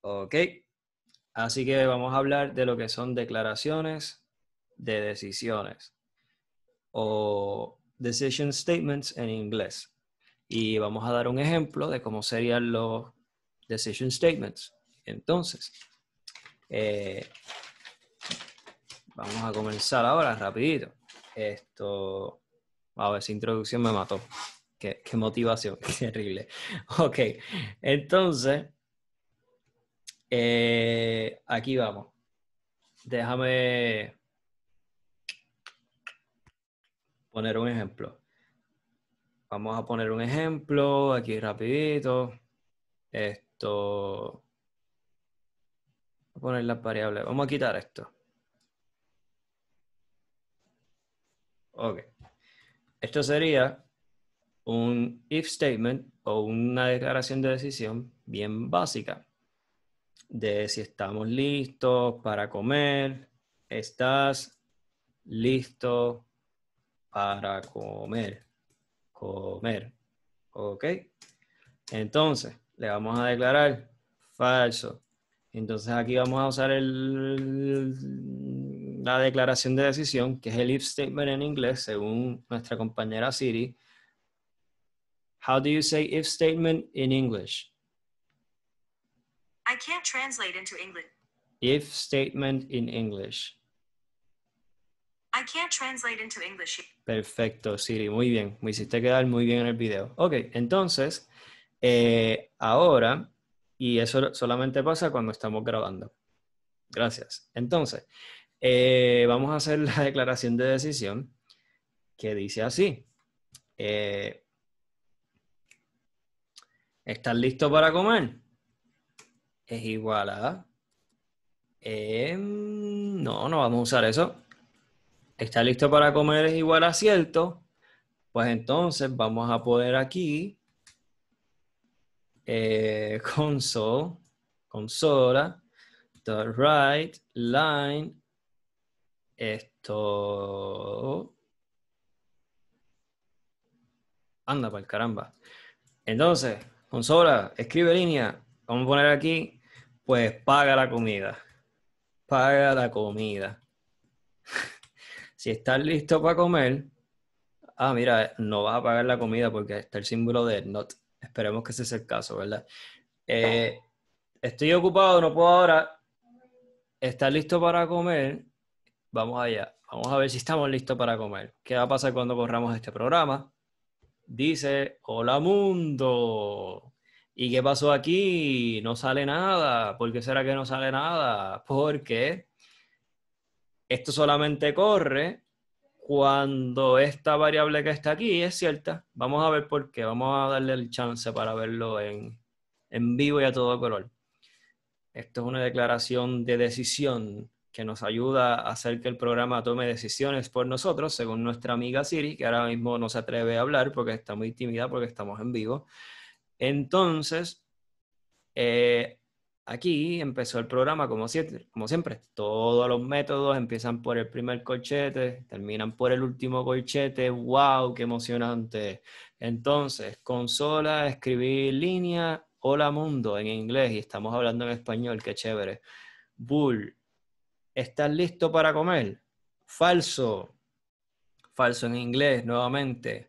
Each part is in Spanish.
Ok. Así que vamos a hablar de lo que son declaraciones de decisiones o decision statements en inglés. Y vamos a dar un ejemplo de cómo serían los decision statements. Entonces, eh, vamos a comenzar ahora rapidito. Esto, a ver, esa introducción me mató. Qué, qué motivación, qué terrible. Ok, entonces, eh, aquí vamos. Déjame poner un ejemplo. Vamos a poner un ejemplo aquí rapidito. Esto. poner las variables. Vamos a quitar esto. Ok. Esto sería un if statement o una declaración de decisión bien básica de si estamos listos para comer. Estás listo para comer. Comer. ¿Ok? Entonces, le vamos a declarar falso. Entonces aquí vamos a usar la declaración de decisión, que es el if statement en inglés, según nuestra compañera Siri. How do you say if statement in English? I can't translate into English. If statement in English. I can't translate into English. Perfecto, Siri. Muy bien. Me hiciste quedar muy bien en el video. Ok, entonces, eh, ahora, y eso solamente pasa cuando estamos grabando. Gracias. Entonces, eh, vamos a hacer la declaración de decisión que dice así. Eh, ¿Estás listo para comer? es igual a... Em, no, no vamos a usar eso. Está listo para comer es igual a cierto. Pues entonces vamos a poder aquí eh, console, consola, the right line, esto... Anda, para caramba. Entonces, consola, escribe línea. Vamos a poner aquí pues paga la comida. Paga la comida. si estás listo para comer, ah, mira, no vas a pagar la comida porque está el símbolo de not. Esperemos que ese sea el caso, ¿verdad? Eh, estoy ocupado, no puedo ahora. ¿Estás listo para comer? Vamos allá. Vamos a ver si estamos listos para comer. ¿Qué va a pasar cuando corramos este programa? Dice, hola mundo. ¿Y qué pasó aquí? No sale nada. ¿Por qué será que no sale nada? Porque esto solamente corre cuando esta variable que está aquí es cierta. Vamos a ver por qué. Vamos a darle el chance para verlo en, en vivo y a todo color. Esto es una declaración de decisión que nos ayuda a hacer que el programa tome decisiones por nosotros, según nuestra amiga Siri, que ahora mismo no se atreve a hablar porque está muy tímida, porque estamos en vivo. Entonces, eh, aquí empezó el programa como, como siempre. Todos los métodos empiezan por el primer corchete, terminan por el último corchete. ¡Wow! ¡Qué emocionante! Entonces, consola, escribir línea, hola mundo en inglés y estamos hablando en español, qué chévere. Bull, ¿estás listo para comer? Falso. Falso en inglés, nuevamente.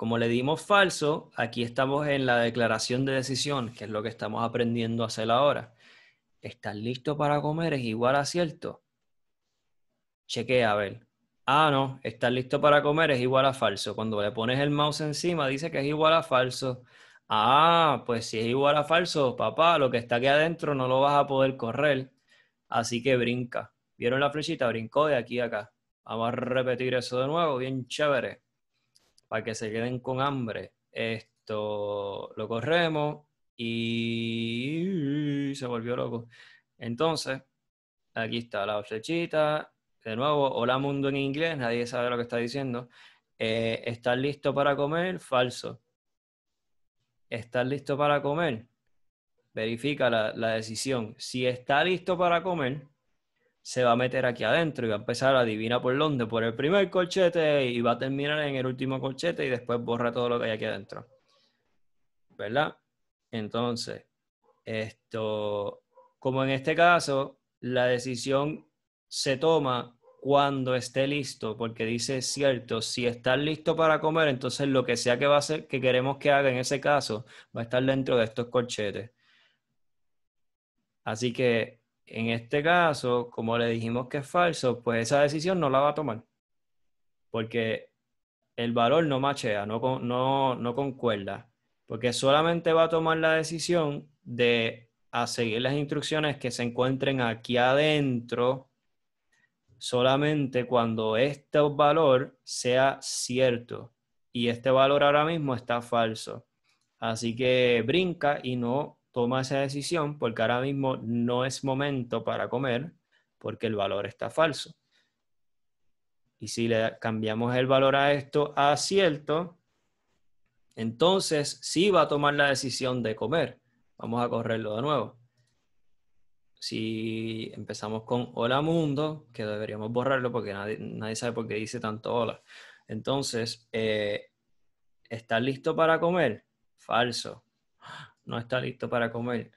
Como le dimos falso, aquí estamos en la declaración de decisión, que es lo que estamos aprendiendo a hacer ahora. ¿Estás listo para comer? Es igual a cierto. Chequea, a ver. Ah, no, estás listo para comer es igual a falso. Cuando le pones el mouse encima, dice que es igual a falso. Ah, pues si es igual a falso, papá, lo que está aquí adentro no lo vas a poder correr. Así que brinca. ¿Vieron la flechita? Brincó de aquí a acá. Vamos a repetir eso de nuevo, bien chévere para que se queden con hambre. Esto lo corremos y se volvió loco. Entonces, aquí está la flechita. De nuevo, hola mundo en inglés, nadie sabe lo que está diciendo. Eh, ¿Estás listo para comer? Falso. ¿Estás listo para comer? Verifica la decisión. Si está listo para comer, se va a meter aquí adentro y va a empezar a adivinar por dónde, por el primer corchete y va a terminar en el último corchete y después borra todo lo que hay aquí adentro. ¿Verdad? Entonces, esto, como en este caso, la decisión se toma cuando esté listo, porque dice cierto, si está listo para comer, entonces lo que sea que va a ser, que queremos que haga en ese caso, va a estar dentro de estos corchetes. Así que en este caso, como le dijimos que es falso, pues esa decisión no la va a tomar. Porque el valor no machea, no, no, concuerda. Porque solamente va a tomar la decisión de seguir las instrucciones que se encuentren aquí adentro solamente cuando este valor sea cierto y este valor ahora mismo está falso. Así que brinca y no toma esa decisión porque ahora mismo no es momento para comer porque el valor está falso. Y si le cambiamos el valor a esto a cierto, entonces sí va a tomar la decisión de comer. Vamos a correrlo de nuevo. Si empezamos con hola mundo, que deberíamos borrarlo porque nadie, sabe por qué dice tanto hola. Entonces, eh, ¿está listo para comer? Falso no está listo para comer.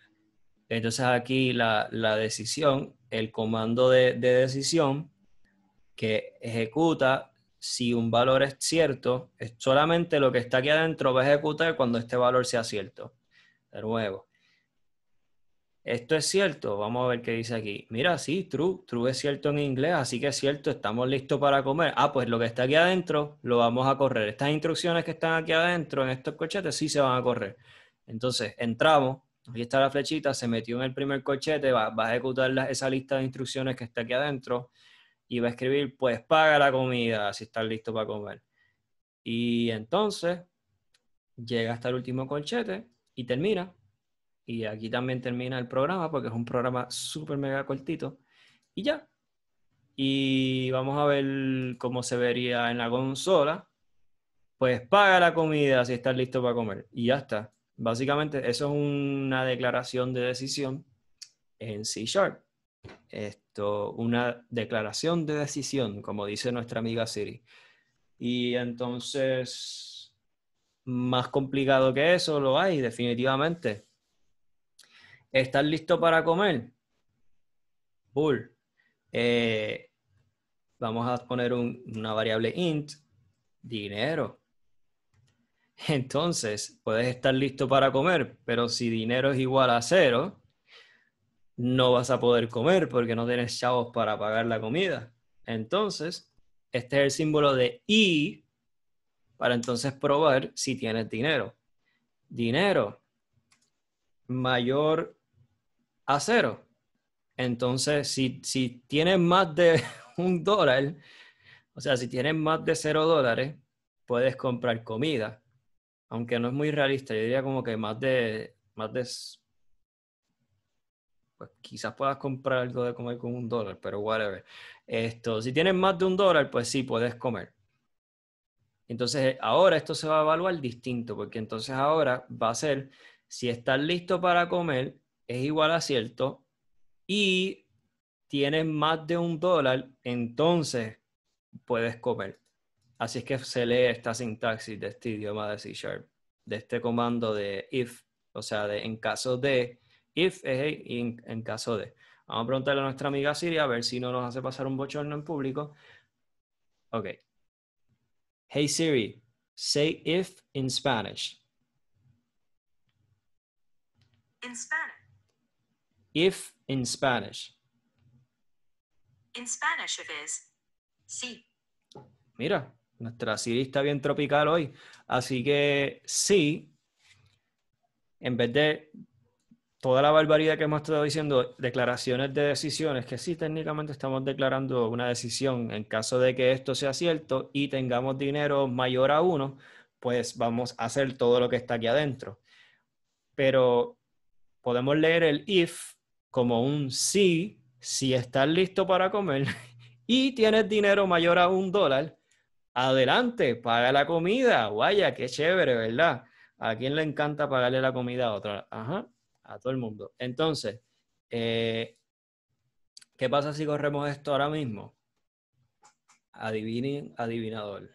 Entonces aquí la, decisión, el comando de, decisión que ejecuta si un valor es cierto, es solamente lo que está aquí adentro va a ejecutar cuando este valor sea cierto. De nuevo. Esto es cierto, vamos a ver qué dice aquí. Mira, sí, true, true es cierto en inglés, así que es cierto, estamos listos para comer. Ah, pues lo que está aquí adentro lo vamos a correr. Estas instrucciones que están aquí adentro en estos cochetes sí se van a correr. Entonces, entramos, ahí está la flechita, se metió en el primer corchete, va, a ejecutar esa lista de instrucciones que está aquí adentro y va a escribir, pues paga la comida si estás listo para comer. Y entonces llega hasta el último corchete y termina. Y aquí también termina el programa porque es un programa súper mega cortito. Y ya. Y vamos a ver cómo se vería en la consola. Pues paga la comida si estás listo para comer. Y ya está. Básicamente, eso es una declaración de decisión en C Sharp. Esto, una declaración de decisión, como dice nuestra amiga Siri. Y entonces, más complicado que eso lo hay, definitivamente. ¿Estás listo para comer? Bull. Eh, vamos a poner una variable int, dinero. Entonces, puedes estar listo para comer, pero si dinero es igual a cero, no vas a poder comer porque no tienes chavos para pagar la comida. Entonces, este es el símbolo de I para entonces probar si tienes dinero. Dinero mayor a cero. Entonces, si, si tienes más de un dólar, o sea, si tienes más de cero dólares, puedes comprar comida aunque no es muy realista, yo diría como que más de, más de, pues quizás puedas comprar algo de comer con un dólar, pero whatever. Esto, si tienes más de un dólar, pues sí, puedes comer. Entonces, ahora esto se va a evaluar distinto, porque entonces ahora va a ser si estás listo para comer, es igual a cierto, y tienes más de un dólar, entonces puedes comer. Así es que se lee esta sintaxis de este idioma de C Sharp, de este comando de if, o sea, de en caso de, if es en caso de. Vamos a preguntarle a nuestra amiga Siri a ver si no nos hace pasar un bochorno en público. Ok. Hey Siri, say if in Spanish. In Spanish. If in Spanish. In Spanish it is. Sí. Mira, nuestra sirista está bien tropical hoy. Así que sí, en vez de toda la barbaridad que hemos estado diciendo, declaraciones de decisiones, que sí, técnicamente estamos declarando una decisión en caso de que esto sea cierto y tengamos dinero mayor a uno, pues vamos a hacer todo lo que está aquí adentro. Pero podemos leer el if como un sí, si estás listo para comer y tienes dinero mayor a un dólar, adelante, paga la comida, ¡Guaya! qué chévere, ¿verdad? ¿A quién le encanta pagarle la comida a otra? Ajá, a todo el mundo. Entonces, eh, ¿qué pasa si corremos esto ahora mismo? Adivinen, adivinador.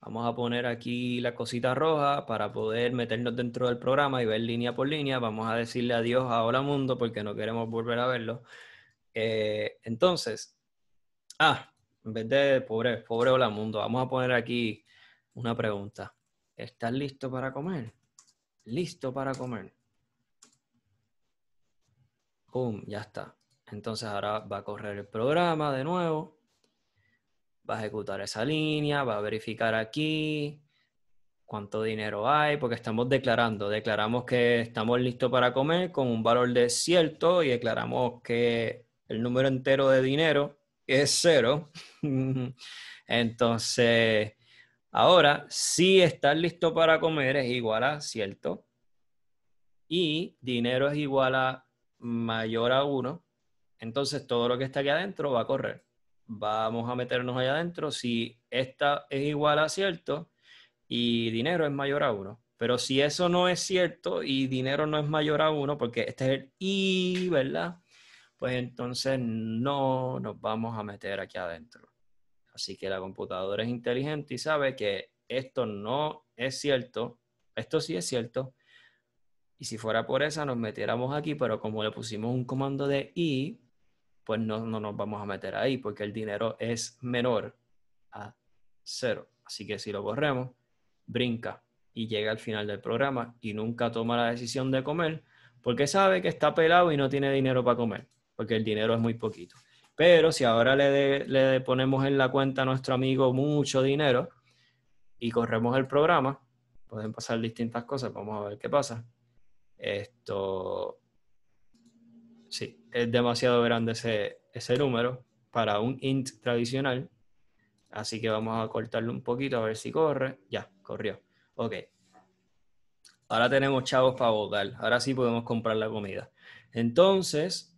Vamos a poner aquí la cosita roja para poder meternos dentro del programa y ver línea por línea. Vamos a decirle adiós a Hola Mundo porque no queremos volver a verlo. Eh, entonces, ah, en vez de pobre, pobre hola mundo, vamos a poner aquí una pregunta. ¿Estás listo para comer? ¿Listo para comer? ¡Pum! Ya está. Entonces ahora va a correr el programa de nuevo. Va a ejecutar esa línea, va a verificar aquí cuánto dinero hay, porque estamos declarando. Declaramos que estamos listos para comer con un valor de cierto y declaramos que el número entero de dinero es cero. Entonces, ahora, si estás listo para comer es igual a cierto. Y dinero es igual a mayor a uno, Entonces, todo lo que está aquí adentro va a correr. Vamos a meternos allá adentro. Si esta es igual a cierto y dinero es mayor a uno. Pero si eso no es cierto y dinero no es mayor a uno, porque este es el y, ¿verdad? pues entonces no nos vamos a meter aquí adentro. Así que la computadora es inteligente y sabe que esto no es cierto, esto sí es cierto. Y si fuera por esa, nos metiéramos aquí, pero como le pusimos un comando de i, pues no, nos vamos a meter ahí, porque el dinero es menor a cero. Así que si lo borremos, brinca y llega al final del programa y nunca toma la decisión de comer, porque sabe que está pelado y no tiene dinero para comer porque el dinero es muy poquito. Pero si ahora le, ponemos en la cuenta a nuestro amigo mucho dinero y corremos el programa, pueden pasar distintas cosas, vamos a ver qué pasa. Esto, sí, es demasiado grande ese, ese número para un int tradicional, así que vamos a cortarlo un poquito a ver si corre. Ya, corrió. Ok. Ahora tenemos chavos para votar, ahora sí podemos comprar la comida. Entonces,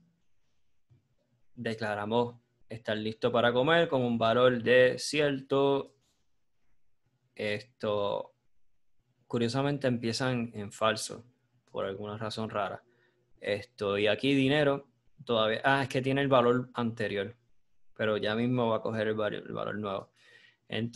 declaramos estar listo para comer con un valor de cierto. Esto, curiosamente, empiezan en falso, por alguna razón rara. Esto, y aquí dinero todavía. Ah, es que tiene el valor anterior, pero ya mismo va a coger el valor, el valor nuevo. Entonces,